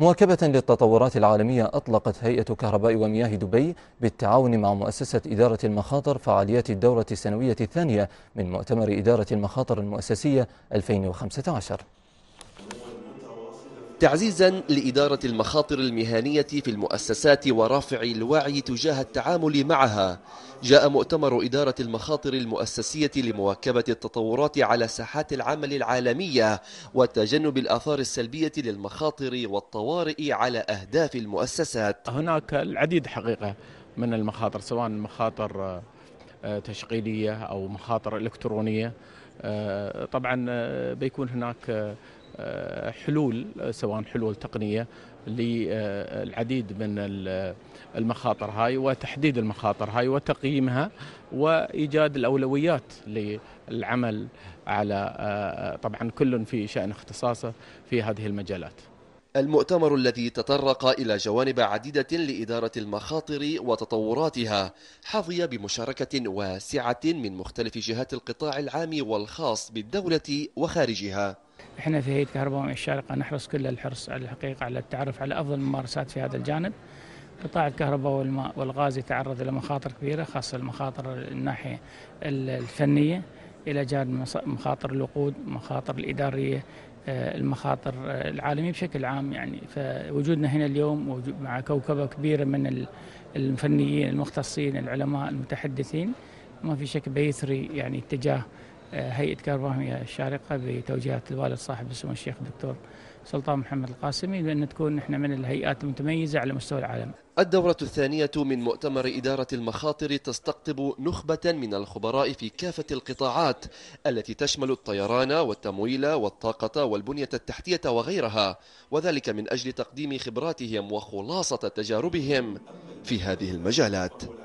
مواكبة للتطورات العالمية أطلقت هيئة كهرباء ومياه دبي بالتعاون مع مؤسسة إدارة المخاطر فعاليات الدورة السنوية الثانية من مؤتمر إدارة المخاطر المؤسسية 2015 تعزيزا لإدارة المخاطر المهنية في المؤسسات ورفع الوعي تجاه التعامل معها جاء مؤتمر إدارة المخاطر المؤسسية لمواكبة التطورات على ساحات العمل العالمية وتجنب الآثار السلبية للمخاطر والطوارئ على أهداف المؤسسات هناك العديد حقيقة من المخاطر سواء مخاطر آه، تشغيلية أو مخاطر إلكترونية آه، طبعا آه، بيكون هناك حلول سواء حلول تقنيه للعديد من المخاطر هاي وتحديد المخاطر هاي وتقييمها وايجاد الاولويات للعمل على طبعا كل في شان اختصاصه في هذه المجالات. المؤتمر الذي تطرق إلى جوانب عديدة لإدارة المخاطر وتطوراتها حظي بمشاركة واسعة من مختلف جهات القطاع العام والخاص بالدولة وخارجها احنا في هيئه كهرباء الشارقه نحرص كل الحرص على الحقيقه على التعرف على افضل الممارسات في هذا الجانب. قطاع الكهرباء والماء والغاز يتعرض الى مخاطر كبيره خاصه المخاطر الناحيه الفنيه الى جانب مخاطر الوقود، مخاطر الاداريه، آه، المخاطر العالميه بشكل عام يعني فوجودنا هنا اليوم مع كوكبه كبيره من الفنيين المختصين العلماء المتحدثين ما في شك بيثري يعني اتجاه هيئه كهربائيه الشارقه بتوجيهات الوالد صاحب السمو الشيخ الدكتور سلطان محمد القاسمي بان تكون نحن من الهيئات المتميزه على مستوى العالم. الدورة الثانية من مؤتمر إدارة المخاطر تستقطب نخبة من الخبراء في كافة القطاعات التي تشمل الطيران والتمويل والطاقة والبنية التحتية وغيرها وذلك من أجل تقديم خبراتهم وخلاصة تجاربهم في هذه المجالات.